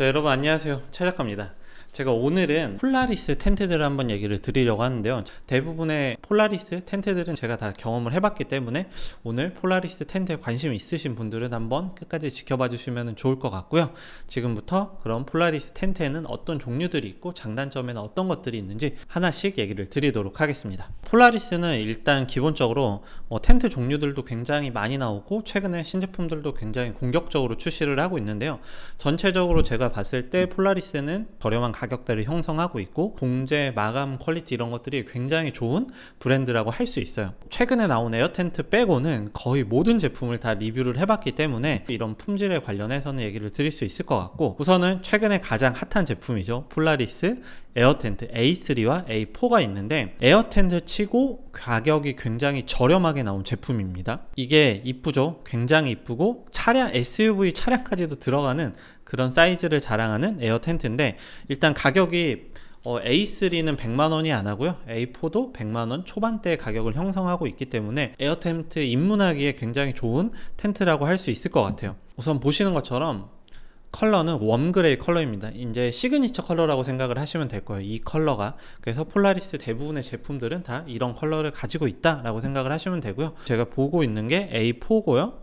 자 여러분 안녕하세요 차작가니다 제가 오늘은 폴라리스 텐트들을 한번 얘기를 드리려고 하는데요 대부분의 폴라리스 텐트들은 제가 다 경험을 해봤기 때문에 오늘 폴라리스 텐트에 관심 있으신 분들은 한번 끝까지 지켜봐 주시면 좋을 것 같고요 지금부터 그럼 폴라리스 텐트에는 어떤 종류들이 있고 장단점에는 어떤 것들이 있는지 하나씩 얘기를 드리도록 하겠습니다 폴라리스는 일단 기본적으로 뭐 텐트 종류들도 굉장히 많이 나오고 최근에 신제품들도 굉장히 공격적으로 출시를 하고 있는데요 전체적으로 제가 봤을 때 폴라리스는 저렴한 가격대를 형성하고 있고 봉제, 마감, 퀄리티 이런 것들이 굉장히 좋은 브랜드라고 할 수 있어요. 최근에 나온 에어텐트 빼고는 거의 모든 제품을 다 리뷰를 해봤기 때문에 이런 품질에 관련해서는 얘기를 드릴 수 있을 것 같고 우선은 최근에 가장 핫한 제품이죠. 폴라리스 에어텐트 A3와 A4가 있는데 에어텐트 치고 가격이 굉장히 저렴하게 나온 제품입니다 이게 이쁘죠 굉장히 이쁘고 차량 SUV 차량까지도 들어가는 그런 사이즈를 자랑하는 에어텐트인데 일단 가격이 어, A3는 100만원이 안하고요 A4도 100만원 초반대 가격을 형성하고 있기 때문에 에어텐트 입문하기에 굉장히 좋은 텐트라고 할 수 있을 것 같아요 우선 보시는 것처럼 컬러는 웜그레이 컬러입니다. 이제 시그니처 컬러라고 생각을 하시면 될 거예요. 이 컬러가. 그래서 폴라리스 대부분의 제품들은 다 이런 컬러를 가지고 있다라고 생각을 하시면 되고요. 제가 보고 있는 게 A4고요.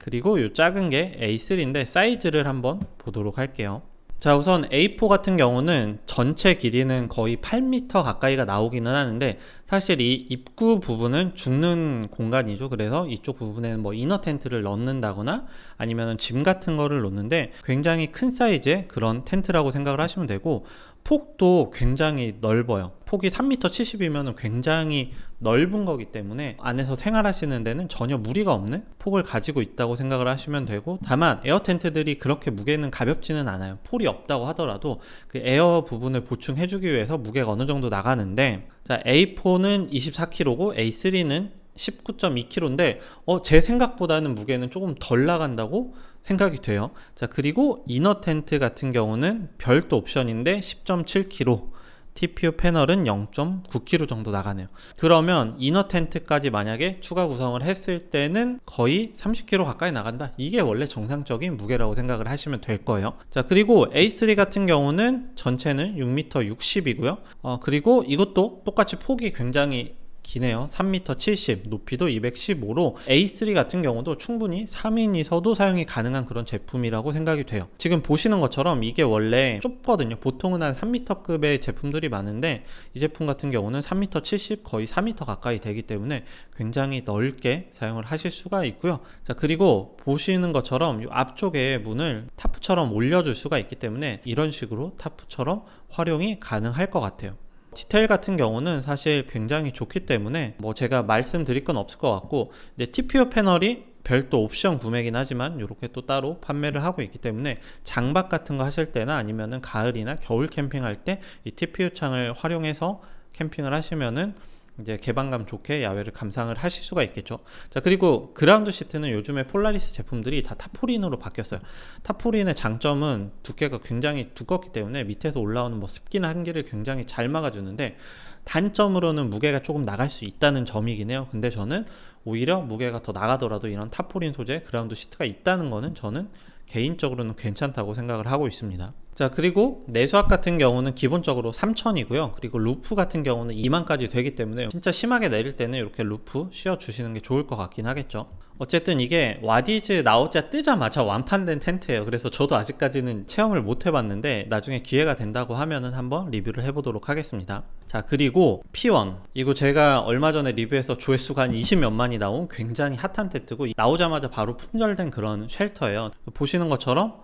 그리고 이 작은 게 A3인데 사이즈를 한번 보도록 할게요. 자 우선 A4 같은 경우는 전체 길이는 거의 8m 가까이가 나오기는 하는데 사실 이 입구 부분은 죽는 공간이죠 그래서 이쪽 부분에는 뭐 이너 텐트를 넣는다거나 아니면 짐 같은 거를 놓는데 굉장히 큰 사이즈의 그런 텐트라고 생각을 하시면 되고 폭도 굉장히 넓어요 폭이 3m 70이면 굉장히 넓은 거기 때문에 안에서 생활하시는 데는 전혀 무리가 없는 폭을 가지고 있다고 생각을 하시면 되고 다만 에어 텐트들이 그렇게 무게는 가볍지는 않아요 폴이 없다고 하더라도 그 에어 부분을 보충해 주기 위해서 무게가 어느 정도 나가는데 자 A4는 24kg고 A3는 19.2kg인데 어, 제 생각보다는 무게는 조금 덜 나간다고 생각이 돼요 자 그리고 이너 텐트 같은 경우는 별도 옵션인데 10.7kg TPU 패널은 0.9kg 정도 나가네요 그러면 이너 텐트까지 만약에 추가 구성을 했을 때는 거의 30kg 가까이 나간다 이게 원래 정상적인 무게라고 생각을 하시면 될 거예요 자 그리고 A3 같은 경우는 전체는 6m 60이고요 어, 그리고 이것도 똑같이 폭이 굉장히 기네요. 3m 70, 높이도 215로 A3 같은 경우도 충분히 3인이서도 사용이 가능한 그런 제품이라고 생각이 돼요. 지금 보시는 것처럼 이게 원래 좁거든요. 보통은 한 3m급의 제품들이 많은데 이 제품 같은 경우는 3m 70, 거의 4m 가까이 되기 때문에 굉장히 넓게 사용을 하실 수가 있고요. 자 그리고 보시는 것처럼 이 앞쪽에 문을 타프처럼 올려줄 수가 있기 때문에 이런 식으로 타프처럼 활용이 가능할 것 같아요. 디테일 같은 경우는 사실 굉장히 좋기 때문에 뭐 제가 말씀드릴 건 없을 것 같고 이제 TPU 패널이 별도 옵션 구매긴 하지만 이렇게 또 따로 판매를 하고 있기 때문에 장박 같은 거 하실 때나 아니면은 가을이나 겨울 캠핑할 때 이 TPU 창을 활용해서 캠핑을 하시면은 이제 개방감 좋게 야외를 감상을 하실 수가 있겠죠. 자, 그리고 그라운드 시트는 요즘에 폴라리스 제품들이 다 타포린으로 바뀌었어요. 타포린의 장점은 두께가 굉장히 두껍기 때문에 밑에서 올라오는 뭐 습기나 한기를 굉장히 잘 막아주는데 단점으로는 무게가 조금 나갈 수 있다는 점이긴 해요. 근데 저는 오히려 무게가 더 나가더라도 이런 타포린 소재 그라운드 시트가 있다는 거는 저는 개인적으로는 괜찮다고 생각을 하고 있습니다. 자 그리고 내수압 같은 경우는 기본적으로 3천이고요 그리고 루프 같은 경우는 2만까지 되기 때문에 진짜 심하게 내릴 때는 이렇게 루프 씌워 주시는 게 좋을 것 같긴 하겠죠 어쨌든 이게 와디즈 나오자 뜨자마자 완판된 텐트예요 그래서 저도 아직까지는 체험을 못 해봤는데 나중에 기회가 된다고 하면은 한번 리뷰를 해보도록 하겠습니다 자 그리고 P1 이거 제가 얼마 전에 리뷰해서 조회수가 한 20 몇만이 나온 굉장히 핫한 텐트고 나오자마자 바로 품절된 그런 쉘터예요 보시는 것처럼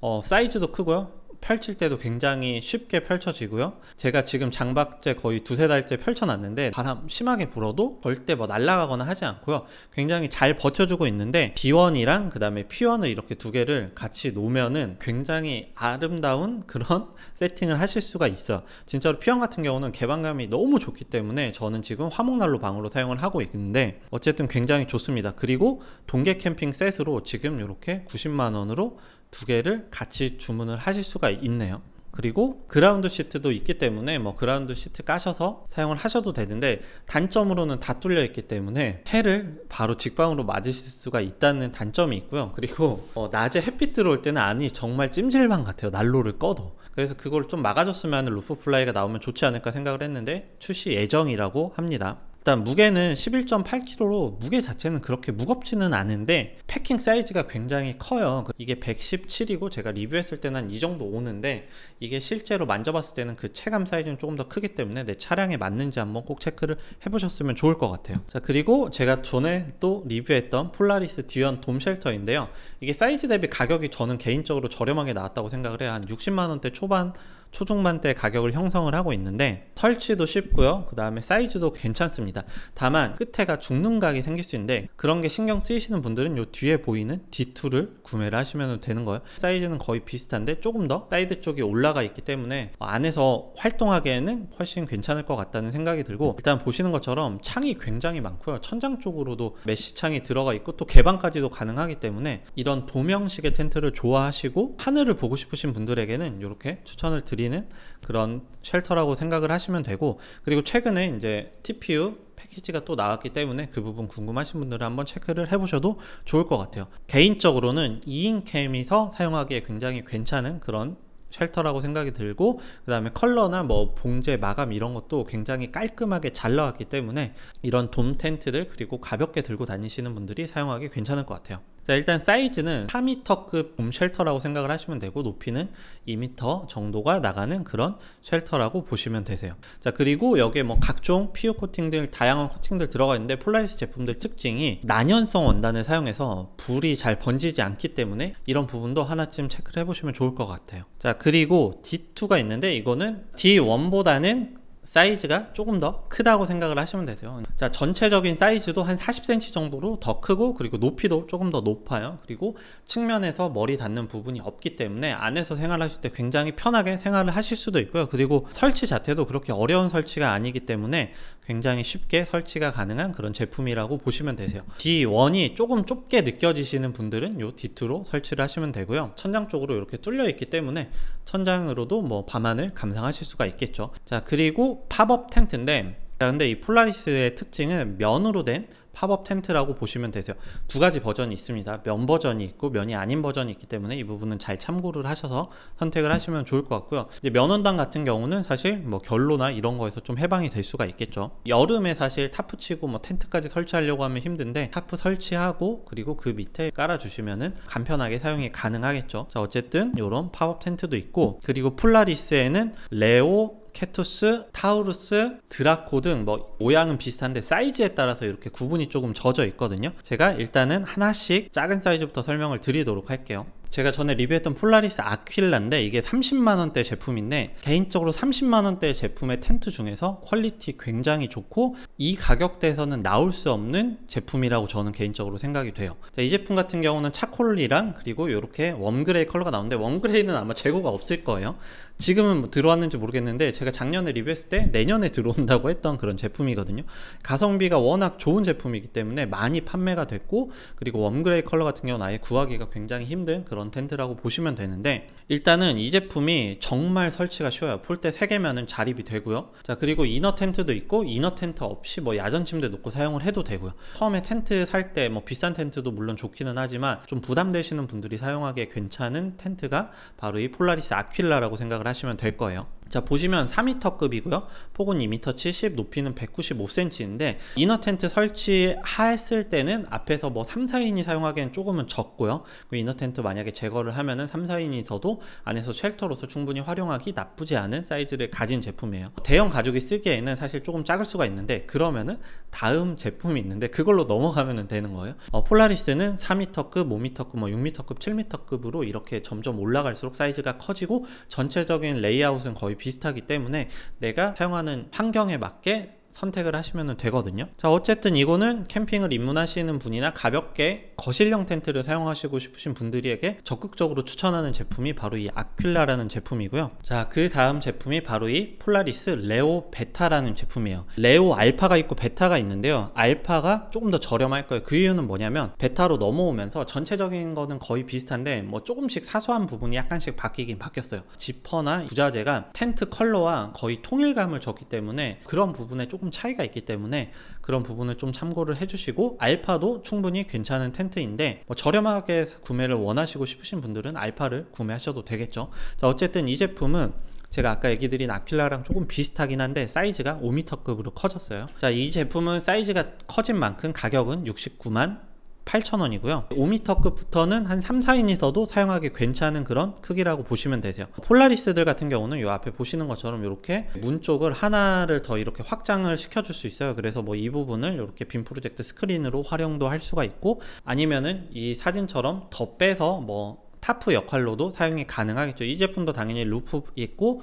어, 사이즈도 크고요 펼칠 때도 굉장히 쉽게 펼쳐지고요. 제가 지금 장박제 거의 두세 달째 펼쳐놨는데 바람 심하게 불어도 절대 뭐 날아가거나 하지 않고요. 굉장히 잘 버텨주고 있는데 B1이랑 그 다음에 P1을 이렇게 두 개를 같이 놓으면은 굉장히 아름다운 그런 세팅을 하실 수가 있어요. 진짜로 P1 같은 경우는 개방감이 너무 좋기 때문에 저는 지금 화목난로 방으로 사용을 하고 있는데 어쨌든 굉장히 좋습니다. 그리고 동계 캠핑 셋으로 지금 이렇게 90만원으로 두 개를 같이 주문을 하실 수가 있네요 그리고 그라운드 시트도 있기 때문에 뭐 그라운드 시트 까셔서 사용을 하셔도 되는데 단점으로는 다 뚫려 있기 때문에 해를 바로 직방으로 맞으실 수가 있다는 단점이 있고요 그리고 어 낮에 햇빛 들어올 때는 아니 정말 찜질방 같아요 난로를 꺼도 그래서 그걸 좀 막아줬으면 루프 플라이가 나오면 좋지 않을까 생각을 했는데 출시 예정이라고 합니다 일단 무게는 11.8kg로 무게 자체는 그렇게 무겁지는 않은데 패킹 사이즈가 굉장히 커요 그 이게 117이고 제가 리뷰했을 때는 한 이 정도 오는데 이게 실제로 만져봤을 때는 그 체감 사이즈는 조금 더 크기 때문에 내 차량에 맞는지 한번 꼭 체크를 해보셨으면 좋을 것 같아요 자 그리고 제가 전에 또 리뷰했던 폴라리스 듀언돔 쉘터인데요 이게 사이즈 대비 가격이 저는 개인적으로 저렴하게 나왔다고 생각을 해요 한 60만원대 초반 초중반대 가격을 형성을 하고 있는데 설치도 쉽고요 그 다음에 사이즈도 괜찮습니다 다만 끝에가 죽는 각이 생길 수 있는데 그런 게 신경 쓰이시는 분들은 요 뒤에 보이는 D2를 구매를 하시면 되는 거예요 사이즈는 거의 비슷한데 조금 더 사이드 쪽이 올라가 있기 때문에 안에서 활동하기에는 훨씬 괜찮을 것 같다는 생각이 들고 일단 보시는 것처럼 창이 굉장히 많고요 천장 쪽으로도 메쉬 창이 들어가 있고 또 개방까지도 가능하기 때문에 이런 도명식의 텐트를 좋아하시고 하늘을 보고 싶으신 분들에게는 이렇게 추천을 드리고 드리는 그런 쉘터라고 생각을 하시면 되고 그리고 최근에 이제 TPU 패키지가 또 나왔기 때문에 그 부분 궁금하신 분들은 한번 체크를 해보셔도 좋을 것 같아요. 개인적으로는 2인 캠이서 사용하기에 굉장히 괜찮은 그런 쉘터라고 생각이 들고 그 다음에 컬러나 뭐 봉제 마감 이런 것도 굉장히 깔끔하게 잘 나왔기 때문에 이런 돔 텐트들 그리고 가볍게 들고 다니시는 분들이 사용하기 괜찮을 것 같아요 자 일단 사이즈는 4m급 봄 음 쉘터라고 생각을 하시면 되고 높이는 2m 정도가 나가는 그런 쉘터라고 보시면 되세요 자 그리고 여기에 뭐 각종 PU 코팅들 다양한 코팅들 들어가 있는데 폴라리스 제품들 특징이 난연성 원단을 사용해서 불이 잘 번지지 않기 때문에 이런 부분도 하나쯤 체크를 해보시면 좋을 것 같아요 자 그리고 D2가 있는데 이거는 D1보다는 사이즈가 조금 더 크다고 생각을 하시면 되세요 자 전체적인 사이즈도 한 40cm 정도로 더 크고 그리고 높이도 조금 더 높아요 그리고 측면에서 머리 닿는 부분이 없기 때문에 안에서 생활하실 때 굉장히 편하게 생활을 하실 수도 있고요 그리고 설치 자체도 그렇게 어려운 설치가 아니기 때문에 굉장히 쉽게 설치가 가능한 그런 제품이라고 보시면 되세요 D1이 조금 좁게 느껴지시는 분들은 요 D2로 설치를 하시면 되고요 천장 쪽으로 이렇게 뚫려 있기 때문에 천장으로도 뭐 밤하늘 감상하실 수가 있겠죠 자 그리고 팝업 텐트인데 자 근데 이 폴라리스의 특징은 면으로 된 팝업 텐트라고 보시면 되세요. 두 가지 버전이 있습니다. 면 버전이 있고 면이 아닌 버전이 있기 때문에 이 부분은 잘 참고를 하셔서 선택을 하시면 좋을 것 같고요. 이제 면원당 같은 경우는 사실 뭐 결로나 이런 거에서 좀 해방이 될 수가 있겠죠. 여름에 사실 타프 치고 뭐 텐트까지 설치하려고 하면 힘든데 타프 설치하고 그리고 그 밑에 깔아주시면은 간편하게 사용이 가능하겠죠. 자 어쨌든 이런 팝업 텐트도 있고 그리고 폴라리스에는 레오 케토스 타우루스, 드라코 등뭐 모양은 비슷한데 사이즈에 따라서 이렇게 구분이 조금 젖어 있거든요 제가 일단은 하나씩 작은 사이즈부터 설명을 드리도록 할게요 제가 전에 리뷰했던 폴라리스 아퀼라인데 이게 30만원대 제품인데 개인적으로 30만원대 제품의 텐트 중에서 퀄리티 굉장히 좋고 이 가격대에서는 나올 수 없는 제품이라고 저는 개인적으로 생각이 돼요 자, 이 제품 같은 경우는 차콜리랑 그리고 이렇게 웜그레이 컬러가 나오는데 웜그레이는 아마 재고가 없을 거예요 지금은 뭐 들어왔는지 모르겠는데 제가 작년에 리뷰했을 때 내년에 들어온다고 했던 그런 제품이거든요. 가성비가 워낙 좋은 제품이기 때문에 많이 판매가 됐고 그리고 웜그레이 컬러 같은 경우는 아예 구하기가 굉장히 힘든 그런 텐트라고 보시면 되는데 일단은 이 제품이 정말 설치가 쉬워요. 폴대 3개면은 자립이 되고요. 자 그리고 이너 텐트도 있고 이너 텐트 없이 뭐 야전 침대 놓고 사용을 해도 되고요. 처음에 텐트 살 때 뭐 비싼 텐트도 물론 좋기는 하지만 좀 부담되시는 분들이 사용하기에 괜찮은 텐트가 바로 이 폴라리스 아퀼라라고 생각을 하시면 하시면 될 거예요. 자 보시면 4m급이고요 폭은 2m70 높이는 195cm인데 이너 텐트 설치했을 때는 앞에서 뭐 3, 4인이 사용하기엔 조금은 적고요 그 이너 텐트 만약에 제거를 하면은 3, 4인이서도 안에서 쉘터로서 충분히 활용하기 나쁘지 않은 사이즈를 가진 제품이에요 대형 가족이 쓰기에는 사실 조금 작을 수가 있는데 그러면은 다음 제품이 있는데 그걸로 넘어가면 되는 거예요 어, 폴라리스는 4m급, 5m급, 뭐 6m급, 7m급으로 이렇게 점점 올라갈수록 사이즈가 커지고 전체적인 레이아웃은 거의 비슷하기 때문에 내가 사용하는 환경에 맞게 선택을 하시면 되거든요 자 어쨌든 이거는 캠핑을 입문하시는 분이나 가볍게 거실형 텐트를 사용하시고 싶으신 분들에게 적극적으로 추천하는 제품이 바로 이 아퀼라라는 제품이고요 자 그 다음 제품이 바로 이 폴라리스 레오 베타라는 제품이에요 레오 알파가 있고 베타가 있는데요 알파가 조금 더 저렴할 거예요 그 이유는 뭐냐면 베타로 넘어오면서 전체적인 거는 거의 비슷한데 뭐 조금씩 사소한 부분이 약간씩 바뀌긴 바뀌었어요 지퍼나 부자재가 텐트 컬러와 거의 통일감을 줬기 때문에 그런 부분에 조금 조금 차이가 있기 때문에 그런 부분을 좀 참고를 해주시고 알파도 충분히 괜찮은 텐트인데 뭐 저렴하게 구매를 원하시고 싶으신 분들은 알파를 구매하셔도 되겠죠 자 어쨌든 이 제품은 제가 아까 얘기 드린 아킬라랑 조금 비슷하긴 한데 사이즈가 5m급으로 커졌어요 자이 제품은 사이즈가 커진 만큼 가격은 69만 8,000원이고요. 5m급부터는 한 3, 4인이서도 사용하기 괜찮은 그런 크기라고 보시면 되세요. 폴라리스들 같은 경우는 이 앞에 보시는 것처럼 이렇게 문 쪽을 하나를 더 이렇게 확장을 시켜줄 수 있어요. 그래서 뭐 이 부분을 이렇게 빔 프로젝트 스크린으로 활용도 할 수가 있고 아니면은 이 사진처럼 더 빼서 뭐 타프 역할로도 사용이 가능하겠죠. 이 제품도 당연히 루프 있고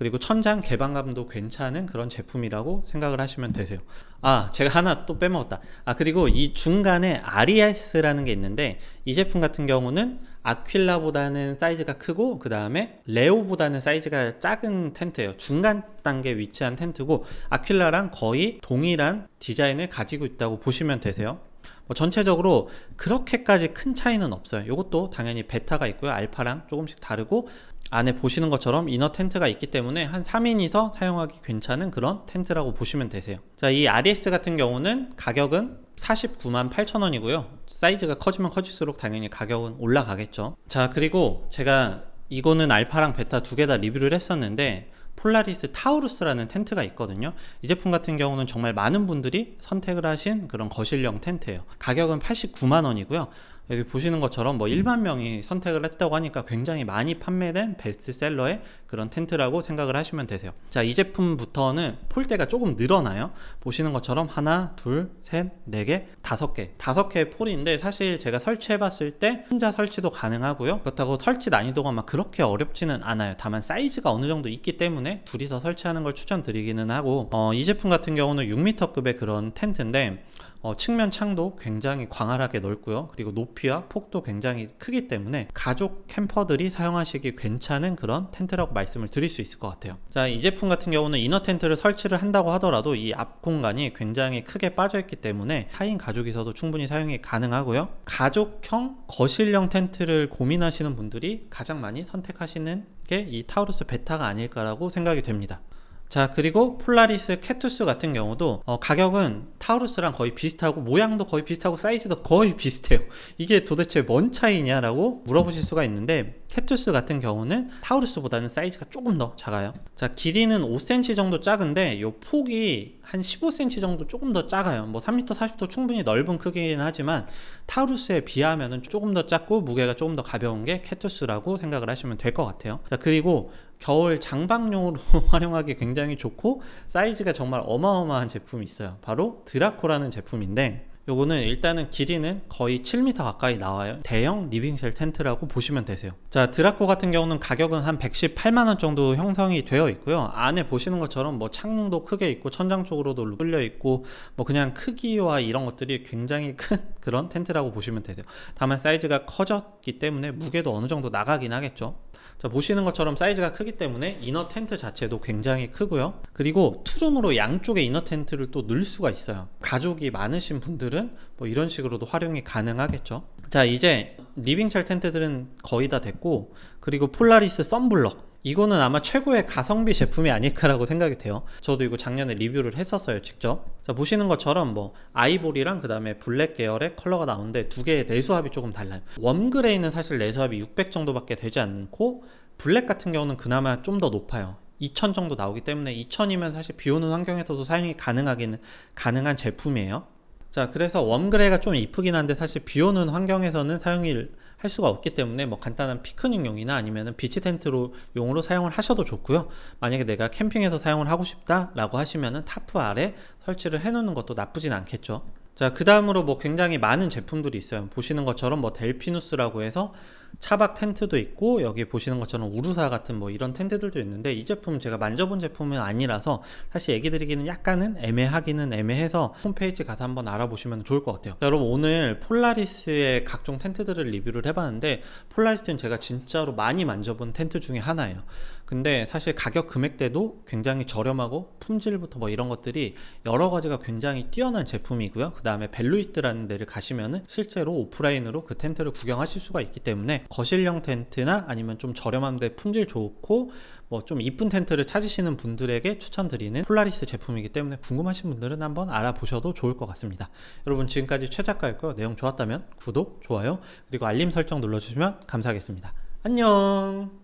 그리고 천장 개방감도 괜찮은 그런 제품이라고 생각을 하시면 되세요 아 제가 하나 또 빼먹었다 아 그리고 이 중간에 아리아스라는게 있는데 이 제품 같은 경우는 아퀼라보다는 사이즈가 크고 그 다음에 레오보다는 사이즈가 작은 텐트예요 중간 단계 위치한 텐트고 아퀼라랑 거의 동일한 디자인을 가지고 있다고 보시면 되세요 뭐 전체적으로 그렇게까지 큰 차이는 없어요. 이것도 당연히 베타가 있고요. 알파랑 조금씩 다르고 안에 보시는 것처럼 이너 텐트가 있기 때문에 한 3인이서 사용하기 괜찮은 그런 텐트라고 보시면 되세요. 자, 이 RS 같은 경우는 가격은 49만 8천 원이고요. 사이즈가 커지면 커질수록 당연히 가격은 올라가겠죠. 자, 그리고 제가 이거는 알파랑 베타 두 개 다 리뷰를 했었는데 폴라리스 타우루스라는 텐트가 있거든요 이 제품 같은 경우는 정말 많은 분들이 선택을 하신 그런 거실형 텐트예요 가격은 89만원이고요 여기 보시는 것처럼 뭐 1만 명이 선택을 했다고 하니까 굉장히 많이 판매된 베스트셀러의 그런 텐트라고 생각을 하시면 되세요 자이 제품부터는 폴대가 조금 늘어나요 보시는 것처럼 하나 둘셋네 개 다섯 개 다섯 개의 폴인데 사실 제가 설치해 봤을 때 혼자 설치도 가능하고요 그렇다고 설치 난이도가 막 그렇게 어렵지는 않아요 다만 사이즈가 어느 정도 있기 때문에 둘이서 설치하는 걸 추천드리기는 하고 어, 이 제품 같은 경우는 6m급의 그런 텐트인데 어, 측면 창도 굉장히 광활하게 넓고요. 그리고 높이와 폭도 굉장히 크기 때문에 가족 캠퍼들이 사용하시기 괜찮은 그런 텐트라고 말씀을 드릴 수 있을 것 같아요. 자, 이 제품 같은 경우는 이너 텐트를 설치를 한다고 하더라도 이 앞 공간이 굉장히 크게 빠져있기 때문에 4인 가족에서도 충분히 사용이 가능하고요. 가족형 거실형 텐트를 고민하시는 분들이 가장 많이 선택하시는 게 이 타우루스 베타가 아닐까라고 생각이 됩니다. 자 그리고 폴라리스 캐투스 같은 경우도 어, 가격은 타우루스랑 거의 비슷하고 모양도 거의 비슷하고 사이즈도 거의 비슷해요 이게 도대체 뭔 차이냐라고 물어보실 수가 있는데 캡투스 같은 경우는 타우루스보다는 사이즈가 조금 더 작아요 자 길이는 5cm 정도 작은데 요 폭이 한 15cm 정도 조금 더 작아요 뭐 3m 40도 충분히 넓은 크기는 하지만 타우루스에 비하면 조금 더 작고 무게가 조금 더 가벼운 게 캡투스라고 생각을 하시면 될 것 같아요 자 그리고 겨울 장박용으로 활용하기 굉장히 좋고 사이즈가 정말 어마어마한 제품이 있어요 바로 드라코라는 제품인데 요거는 일단은 길이는 거의 7m 가까이 나와요 대형 리빙쉘 텐트라고 보시면 되세요 자 드라코 같은 경우는 가격은 한 118만원 정도 형성이 되어 있고요 안에 보시는 것처럼 뭐 창문도 크게 있고 천장 쪽으로도 뚫려 있고 뭐 그냥 크기와 이런 것들이 굉장히 큰 그런 텐트라고 보시면 되세요 다만 사이즈가 커졌기 때문에 무게도 어느 정도 나가긴 하겠죠 자 보시는 것처럼 사이즈가 크기 때문에 이너 텐트 자체도 굉장히 크고요 그리고 투룸으로 양쪽에 이너 텐트를 또 넣을 수가 있어요 가족이 많으신 분들은 텐트든 뭐 이런 식으로도 활용이 가능하겠죠 자 이제 리빙셀 텐트들은 거의 다 됐고 그리고 폴라리스 썬블럭 이거는 아마 최고의 가성비 제품이 아닐까라고 생각이 돼요 저도 이거 작년에 리뷰를 했었어요 직접 자 보시는 것처럼 뭐 아이보리랑 그 다음에 블랙 계열의 컬러가 나오는데 두 개의 내수압이 조금 달라요 웜그레이는 사실 내수압이 600 정도밖에 되지 않고 블랙 같은 경우는 그나마 좀 더 높아요 2000 정도 나오기 때문에 2000이면 사실 비오는 환경에서도 사용이 가능하기는 가능한 제품이에요 자 그래서 웜그레이가 좀 이쁘긴 한데 사실 비오는 환경에서는 사용을 할 수가 없기 때문에 뭐 간단한 피크닉용이나 아니면은 비치 텐트로 용으로 사용을 하셔도 좋고요 만약에 내가 캠핑에서 사용을 하고 싶다 라고 하시면은 타프 아래 설치를 해 놓는 것도 나쁘진 않겠죠 자, 그 다음으로 뭐 굉장히 많은 제품들이 있어요. 보시는 것처럼 뭐 델피누스라고 해서 차박 텐트도 있고 여기 보시는 것처럼 우루사 같은 뭐 이런 텐트들도 있는데 이 제품 제가 만져본 제품은 아니라서 사실 얘기 드리기는 약간은 애매하기는 애매해서 홈페이지 가서 한번 알아보시면 좋을 것 같아요. 자, 여러분 오늘 폴라리스의 각종 텐트들을 리뷰를 해봤는데 폴라리스는 제가 진짜로 많이 만져본 텐트 중에 하나예요. 근데 사실 가격 금액대도 굉장히 저렴하고 품질부터 뭐 이런 것들이 여러 가지가 굉장히 뛰어난 제품이고요. 그 다음에 벨루이트라는 데를 가시면은 실제로 오프라인으로 그 텐트를 구경하실 수가 있기 때문에 거실형 텐트나 아니면 좀 저렴한데 품질 좋고 뭐 좀 이쁜 텐트를 찾으시는 분들에게 추천드리는 폴라리스 제품이기 때문에 궁금하신 분들은 한번 알아보셔도 좋을 것 같습니다. 여러분 지금까지 최 작가였고요. 내용 좋았다면 구독, 좋아요 그리고 알림 설정 눌러주시면 감사하겠습니다. 안녕!